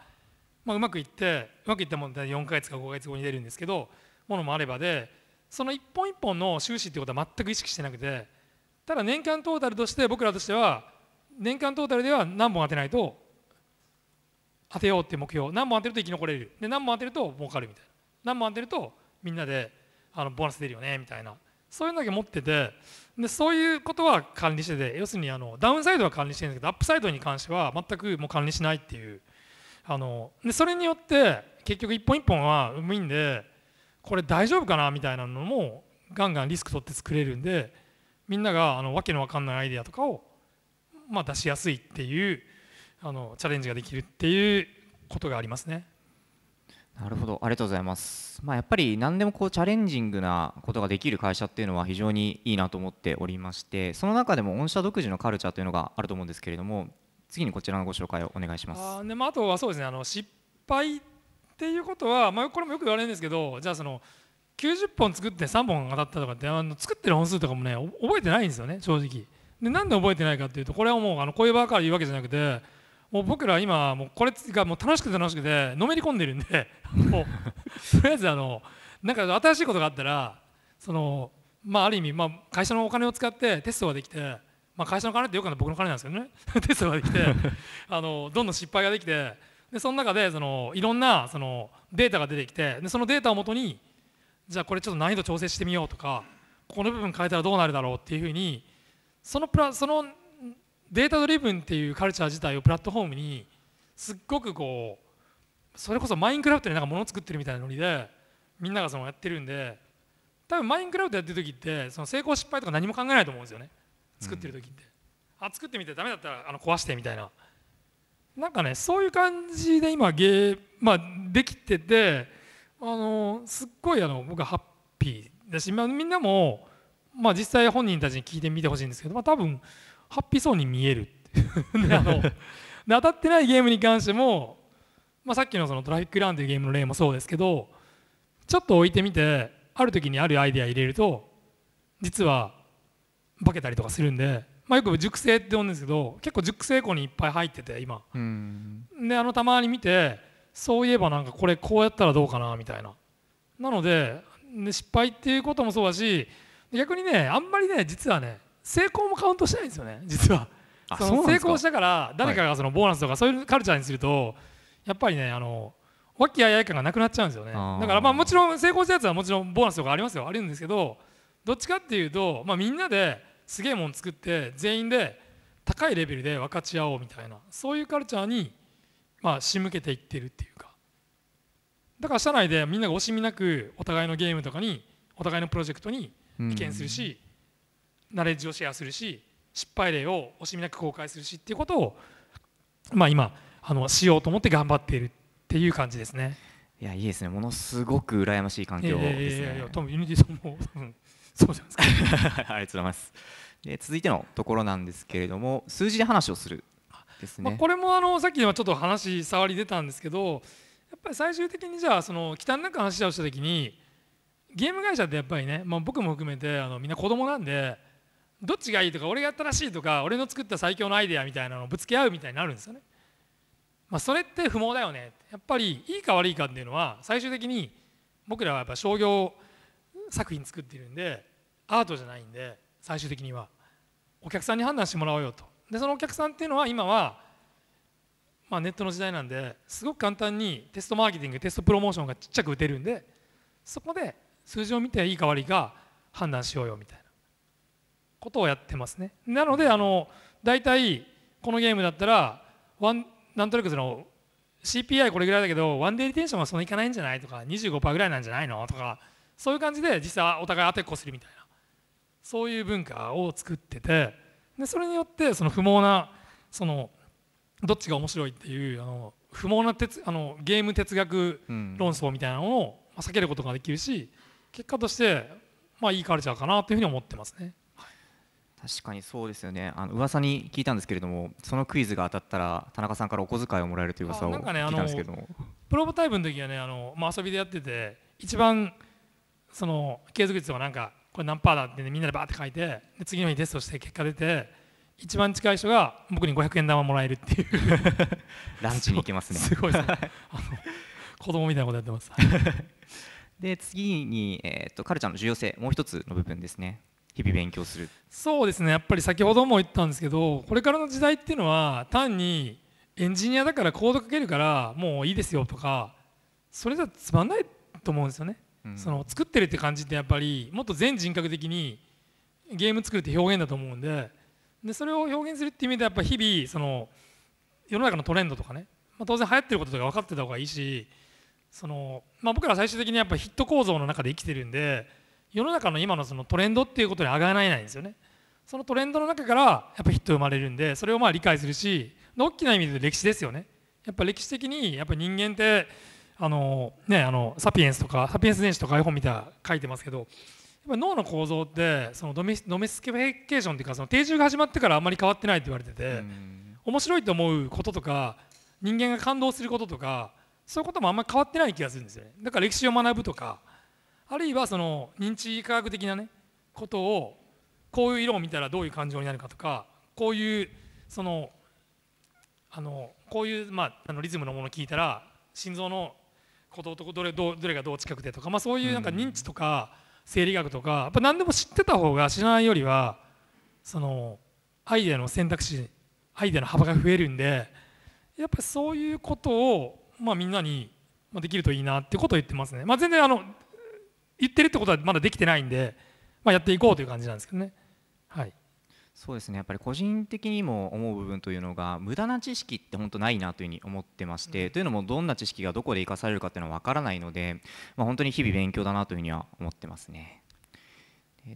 まあ、うまくいってうまくいったもの4ヶ月か5ヶ月後に出るんですけどものもあればでその一本一本の収支ってことは全く意識してなくてただ年間トータルとして僕らとしては年間トータルでは何本当てないと当てようって目標何本当てると生き残れるで何本当てると儲かるみたいな何本当てるとみんなであのボーナス出るよねみたいなそういうのだけ持っててでそういうことは管理してて要するにあのダウンサイドは管理してるんですけどアップサイドに関しては全くもう管理しないっていうあのでそれによって結局一本一本はうまいんでこれ大丈夫かなみたいなのもガンガンリスク取って作れるんでみんながあのわけのわかんないアイデアとかを、まあ、出しやすいっていうあのチャレンジができるっていうことがありますね。なるほどありがとうございます、まあ、やっぱり何でもこうチャレンジングなことができる会社っていうのは非常にいいなと思っておりましてその中でも御社独自のカルチャーというのがあると思うんですけれども次にこちらのご紹介をお願いしますあで、まあ、あとはそうですねあの失敗っていうことは、まあ、これもよく言われるんですけどじゃあその90本作って3本当たったとかってあの作ってる本数とかもね覚えてないんですよね正直でなんで覚えてないかっていうとこれはもうあのうばかり言うわけじゃなくてもう僕ら今もうこれがもう楽しくて楽しくてのめり込んでるんでもうとりあえずあのなんか新しいことがあったらその、まあ、ある意味、まあ、会社のお金を使ってテストができて、まあ、会社の金ってよく僕の金なんですけどね テストができてあのどんどん失敗ができてでその中でそのいろんなそのデータが出てきてでそのデータをもとにじゃあこれちょっと難易度調整してみようとかこの部分変えたらどうなるだろうっていうふうにそのプラそのデータドリブンっていうカルチャー自体をプラットフォームにすっごくこうそれこそマインクラフトでなんかの作ってるみたいなノリでみんながそのやってるんで多分マインクラフトやってる時ってその成功失敗とか何も考えないと思うんですよね作ってる時って、うん、あ作ってみてダメだったらあの壊してみたいななんかねそういう感じで今ゲー、まあ、できててあのすっごいあの僕はハッピーだし、まあ、みんなも、まあ、実際本人たちに聞いてみてほしいんですけど、まあ、多分ハッピーそうに見えるで あので当たってないゲームに関しても、まあ、さっきのそのトラフィックランというゲームの例もそうですけどちょっと置いてみてある時にあるアイデア入れると実は化けたりとかするんで、まあ、よく熟成って呼んですけど結構熟成庫にいっぱい入ってて今であのたまに見てそういえばなんかこれこうやったらどうかなみたいななのでで失敗っていうこともそうだし逆にねあんまりね実はね成功もカウントしないんですよね実はその成功したから誰かがそのボーナスとかそういうカルチャーにするとやっぱりねあの和気あいあい感がなくなっちゃうんですよねだからまあもちろん成功したやつはもちろんボーナスとかありますよあるんですけどどっちかっていうと、まあ、みんなですげえもん作って全員で高いレベルで分かち合おうみたいなそういうカルチャーにまあ仕向けていってるっていうかだから社内でみんなが惜しみなくお互いのゲームとかにお互いのプロジェクトに意見するし、うんナレッジをシェアするし失敗例を惜しみなく公開するしっていうことを、まあ、今あのしようと思って頑張っているっていう感じですね。いやいいですねものすごく羨ましい環境ですね。いやいや多分ユニティさんも、うん、そうじゃないですか。ありがとうございます。で続いてのところなんですけれども数字で話をするですね。まあ、これもあのさっきはちょっと話触り出たんですけどやっぱり最終的にじゃあその汚なく話し合をした時にゲーム会社ってやっぱりね、まあ、僕も含めてあのみんな子供なんで。どっちがいいとか俺が正しいとか俺の作った最強のアイデアみたいなのをぶつけ合うみたいになるんですよね。まあ、それって不毛だよねやっぱりいいか悪いかっていうのは最終的に僕らはやっぱ商業作品作ってるんでアートじゃないんで最終的にはお客さんに判断してもらおうよとでそのお客さんっていうのは今は、まあ、ネットの時代なんですごく簡単にテストマーケティングテストプロモーションがちっちゃく打てるんでそこで数字を見ていいか悪いか判断しようよみたいな。ことをやってますねなのであの大体このゲームだったらワンなんとなくその CPI これぐらいだけどワンデーリテンションはそんなにいかないんじゃないとか25%ぐらいなんじゃないのとかそういう感じで実際お互い当てっこするみたいなそういう文化を作っててでそれによってその不毛なそのどっちが面白いっていうあの不毛な哲あのゲーム哲学論争みたいなのを避けることができるし結果としてまあいいカルチャーかなというふうに思ってますね。確かにそうですよねあの噂に聞いたんですけれどもそのクイズが当たったら田中さんからお小遣いをもらえるという噂を聞いたんですけども、ね、プロボタイプの時はねあの、まあ、遊びでやってて一番その継続率はなんかこれ何パーだって、ね、みんなでバーって書いてで次の日にテストして結果出て一番近い人が僕に500円玉もらえるっていう ランチに行きますねすごいですね あの子供みたいなことやってますで次に、えーと、とカルチャーの重要性もう一つの部分ですね日々勉強するそうですねやっぱり先ほども言ったんですけどこれからの時代っていうのは単にエンジニアだからコードかけるからもういいですよとかそれじゃつまんないと思うんですよね、うん、その作ってるって感じってやっぱりもっと全人格的にゲーム作るって表現だと思うんででそれを表現するっていう意味でやっぱ日々その世の中のトレンドとかね、まあ、当然流行ってることとか分かってた方がいいしその、まあ、僕ら最終的にやっぱヒット構造の中で生きてるんで。世の中の今のそのトレンドっていうことにあがえないんですよねそのトレンドの中からやっぱヒット生まれるんでそれをまあ理解するし大きな意味で歴史ですよねやっぱ歴史的にやっぱ人間ってあのねあのサピエンスとかサピエンス電子とか iPhone みたいな書いてますけどやっぱ脳の構造ってそのドドメスケフィケーションっていうかその定住が始まってからあんまり変わってないって言われてて面白いと思うこととか人間が感動することとかそういうこともあんまり変わってない気がするんですよねだから歴史を学ぶとかあるいはその認知科学的なねことをこういう色を見たらどういう感情になるかとかこういうそのあのこういう、まあ、あのリズムのものを聞いたら心臓のこととどれどれがどう近くてとか、まあ、そういうなんか認知とか生理学とかやっぱ何でも知ってた方が知らないよりはそのアイデアの選択肢アイデアの幅が増えるんでやっぱりそういうことを、まあ、みんなにできるといいなってことを言ってますね。まあ、全然あの言ってるってことはまだできてないんで、まあ、やっていこうという感じなんですけどね。はいそうですねやっぱり個人的にも思う部分というのが無駄な知識って本当ないなというふうに思ってまして、うん、というのもどんな知識がどこで生かされるかっていうのは分からないので、まあ、本当に日々勉強だなというふうには思ってますね。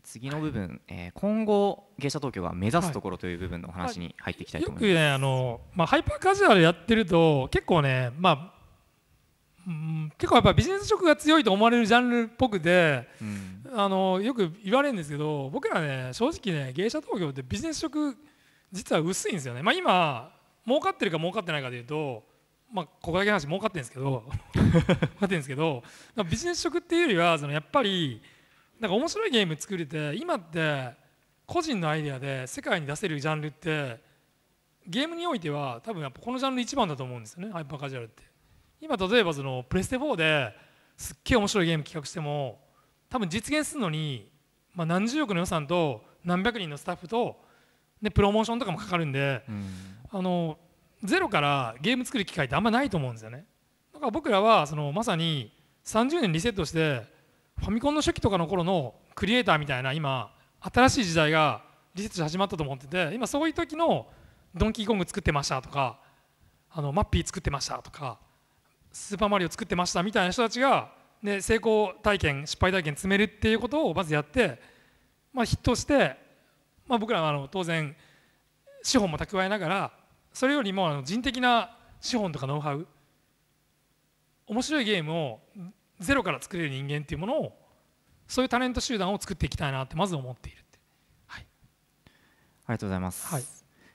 次の部分、はい、えー、今後、芸者東京が目指すところという部分のお話に入っていきたいと思います、はいはい、よくねあの、まあ、ハイパーカジュアルやってると結構ね、まあ、うん、結構やっぱビジネス色が強いと思われるジャンルっぽくて、うん、あのよく言われるんですけど僕らね正直ね芸者東京ってビジネス色実は薄いんですよね、まあ、今儲かってるか儲かってないかでいうと、まあ、ここだけ話儲かってるんですけど 儲かってるんですけどビジネス色っていうよりはそのやっぱりなんか面白いゲーム作れて今って個人のアイデアで世界に出せるジャンルってゲームにおいては多分やっぱこのジャンル一番だと思うんですよねハイパーカジュアルって。今例えばそのプレステ4ですっげえ面白いゲーム企画しても多分実現するのに、まあ、何十億の予算と何百人のスタッフとでプロモーションとかもかかるんで、うん、あのゼロからゲーム作る機会ってあんまないと思うんですよねだから僕らはそのまさに30年リセットしてファミコンの初期とかの頃のクリエイターみたいな今新しい時代がリセットして始まったと思ってて今そういう時の「ドンキーコング作ってました」とか「あのマッピー作ってました」とかスーパーマリオ作ってましたみたいな人たちが、ね、成功体験失敗体験詰めるっていうことをまずやって、まあ、ヒットして、まあ、僕らはあの当然資本も蓄えながらそれよりもあの人的な資本とかノウハウ面白いゲームをゼロから作れる人間っていうものをそういうタレント集団を作っていきたいなってまず思っているって、はい、ありがとうございます、はい、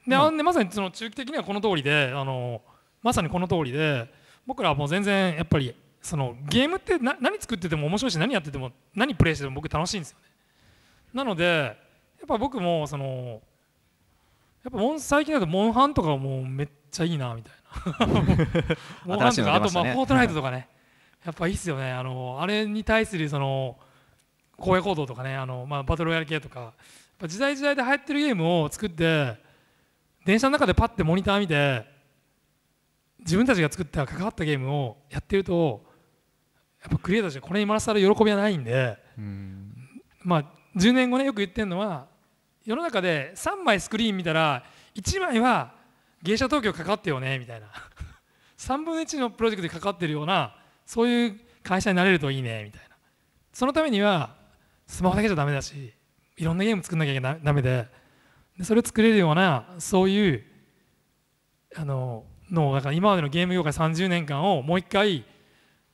で、ん、あ、まさにその中期的にはこの通りであのまさにこの通りで僕らはもう全然やっぱりそのゲームってな何作ってても面白いし何やってても何プレイしてても僕楽しいんですよねなのでやっぱ僕もそのやっぱモン最近だとモンハンとかもうめっちゃいいなみたいな モンハンとか、ね、あとまあフォートナイトとかねやっぱいいっすよねあのあれに対するその公営行動とかねあの、まあ、バトルロイヤル系とかやっぱ時代時代で流行ってるゲームを作って電車の中でパッてモニター見て自分たちが作った関わったゲームをやってるとやっぱクリエイターたちこれにまらされ喜びはないんで、んまあ10年後ねよく言ってるのは世の中で3枚スクリーン見たら1枚は芸者東京かかってよねみたいな3 分の1のプロジェクトにかかってるようなそういう会社になれるといいねみたいなそのためにはスマホだけじゃだめだしいろんなゲーム作んなきゃだめででそれを作れるようなそういうあののだから今までのゲーム業界30年間をもう一回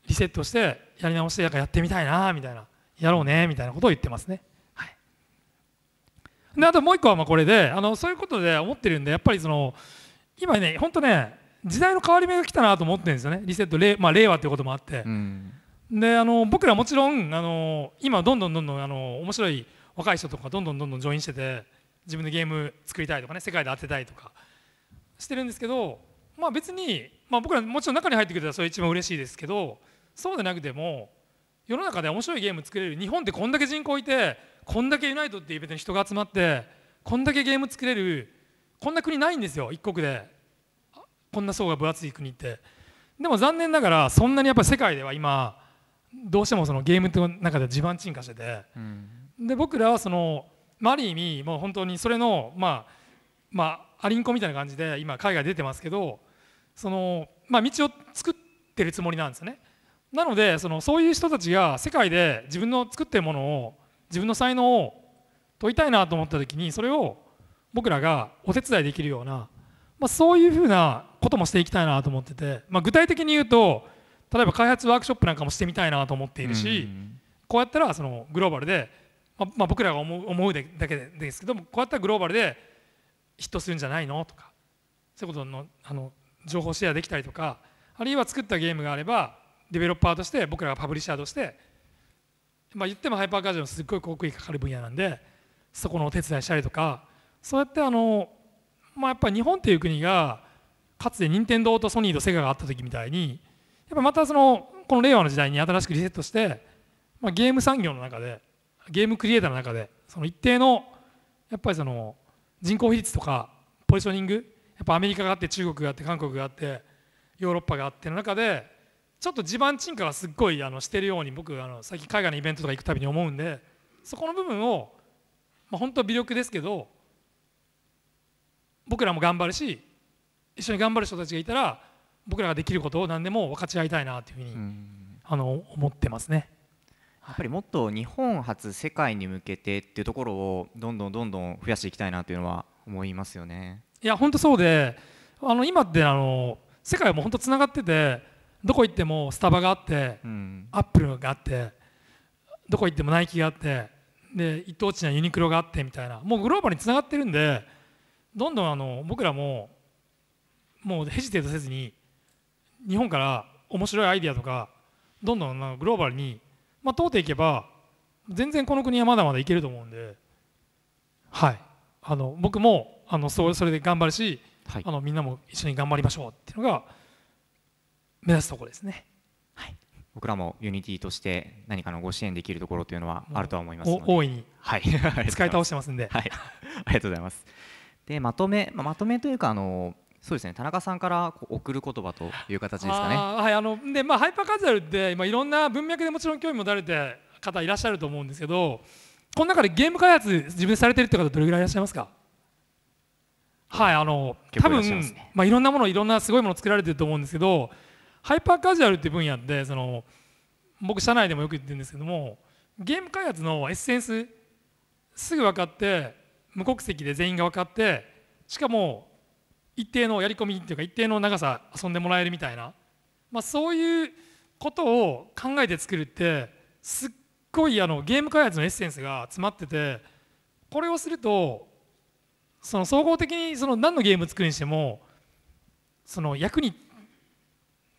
リセットしてやり直してややってみたいなみたいなやろうねみたいなことを言ってますね。はい、であともう一個はまあこれであのそういうことで思ってるんでやっぱりその今ね本当ね時代の変わり目が来たなと思ってるんですよねリセット、れまあ、令和ということもあって、うん、であの僕らもちろんあの今どんどんどんどんあの面白い若い人とかどんどんどんどんジョインしてて自分でゲーム作りたいとかね世界で当てたいとかしてるんですけどまあ、別に、まあ、僕らもちろん中に入ってくれたらそれ一番嬉しいですけどそうでなくても世の中で面白いゲーム作れる日本ってこんだけ人口いてこんだけユナイトっていうイベントに人が集まってこんだけゲーム作れるこんな国ないんですよ一国でこんな層が分厚い国ってでも残念ながらそんなにやっぱ世界では今どうしてもそのゲームの中で地盤沈下してて、うん、で僕らはそのある意味もう本当にそれのまあまあアリンコみたいな感じで今海外出てますけどその、まあ、道を作ってるつもりなんですねなのでそのそういう人たちが世界で自分の作ってるものを自分の才能を問いたいなと思った時にそれを僕らがお手伝いできるような、まあ、そういうふうなこともしていきたいなと思ってて、まあ、具体的に言うと例えば開発ワークショップなんかもしてみたいなと思っているし、こうやったらそのグローバルで、まあ、まあ僕らが思う思うだけですけどもこうやったらグローバルでヒットするんじゃないのとかそういうことのあの情報シェアできたりとかあるいは作ったゲームがあればデベロッパーとして僕らがパブリッシャーとしてまあ言ってもハイパーカジノのすっごい広告費かかる分野なんでそこのお手伝いしたりとかそうやってあのまあやっぱり日本という国がかつて任天堂とソニーとセガがあった時みたいにやっぱまたそのこの令和の時代に新しくリセットして、まあ、ゲーム産業の中でゲームクリエイターの中でその一定のやっぱりその人口比率とかポジショニングっぱアメリカがあって中国があって韓国があってヨーロッパがあっての中でちょっと地盤沈下がすっごいあのしてるように僕あの最近海外のイベントとか行くたびに思うんでそこの部分を、まあ、本当は微力ですけど僕らも頑張るし一緒に頑張る人たちがいたら僕らができることを何でも分かち合いたいなというふうにあの思ってますね。やっぱりもっと日本初世界に向けてっていうところをどんどんどんどん増やしていきたいなというのは思いますよね。いや本当そうであの今ってあの世界も本当つながっててどこ行ってもスタバがあって、うん、アップルがあってどこ行ってもナイキがあってで一等地にはユニクロがあってみたいなもうグローバルにつながってるんでどんどんあの僕らももうヘジテートせずに日本から面白いアイディアとかどんどんグローバルに、まあ、通っていけば全然この国はまだまだいけると思うんで、はい、あの僕もあのそれで頑張るし、はい、あのみんなも一緒に頑張りましょうっていうのが目指すところですね。はい、僕らもユニティとして何かのご支援できるところというのはあるとは思いますので大いに、はい、使い倒してますんで、はい、ありがとうございます。でまとめ、まあ、まとめというかあのそうですね田中さんから送る言葉という形ですかね。はいあのでまあ、ハイパーカジュアルってあ、いろんな文脈でもちろん興味持たれて方いらっしゃると思うんですけどこの中でゲーム開発自分でされてるって方どれぐらいいらっしゃいますかはいあの、ね、多分、まあ、いろんなものいろんなすごいもの作られてると思うんですけどハイパーカジュアルって分野でその僕社内でもよく言ってるんですけどもゲーム開発のエッセンスすぐ分かって無国籍で全員が分かってしかも一定のやり込みっていうか一定の長さ遊んでもらえるみたいな、まあ、そういうことを考えて作るってすっごいあのゲーム開発のエッセンスが詰まっててこれをするとその総合的にその何のゲーム作るにしてもその役に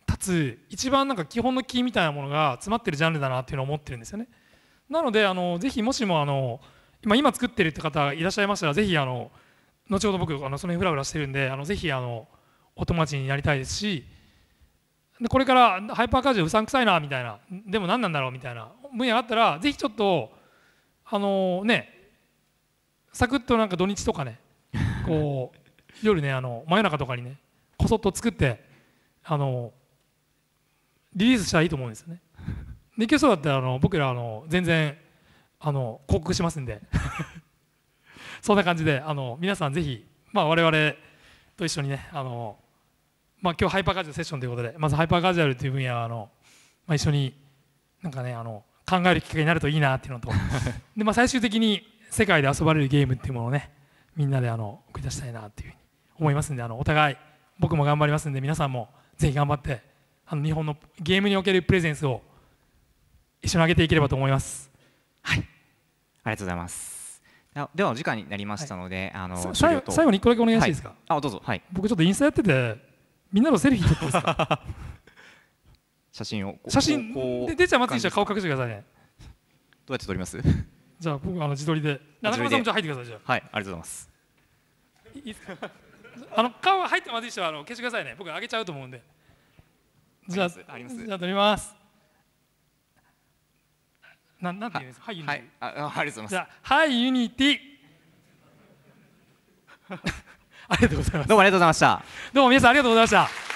立つ一番なんか基本のキーみたいなものが詰まってるジャンルだなっていうのを思ってるんですよね。なのであのぜひもしもあの今今作ってるって方いらっしゃいましたらぜひあの後ほど僕あのその辺フラフラしてるんであのぜひあのお友達になりたいですしでこれからハイパーカジュうさんくさいなみたいなでも何なんだろうみたいな分野があったらぜひちょっとあのねサクッとなんか土日とかねこう夜ねあの真夜中とかにねこそっと作ってあのリリースしたらいいと思うんですよね。できそうだったらあの僕らあの全然あの広告しますんで そんな感じであの皆さんぜひ、まあ、我々と一緒にねあの、まあ、今日ハイパーカジュアルセッションということでまずハイパーカジュアルという分野はあの、まあ、一緒になんかねあの考えるきっかけになるといいなっていうのと で、まあ、最終的に世界で遊ばれるゲームっていうものをねみんなであの送り出したいなというふうに思いますんであのお互い僕も頑張りますんで皆さんもぜひ頑張ってあの日本のゲームにおけるプレゼンスを一緒に上げていければと思います。はい、ありがとうございます。ではお時間になりましたので、はい、あの最後に一個だけお願いしていいですか。はい、あどうぞ。はい。僕ちょっとインスタやっててみんなのセルフィー撮っていすか。写真を写真で出ちゃん松井ちゃん顔隠してくださいね。どうやって撮ります？じゃあ僕あの自撮りで中村さんもじゃ入ってくださいじゃはいありがとうございます あの顔入ってまずい人はあの消してくださいね僕上げちゃうと思うんでじゃありますじゃあ撮りますななんて言うんですかはいユニあありがとうございますじゃはいユニティ ありがとうございますどうもありがとうございましたどうも皆さんありがとうございました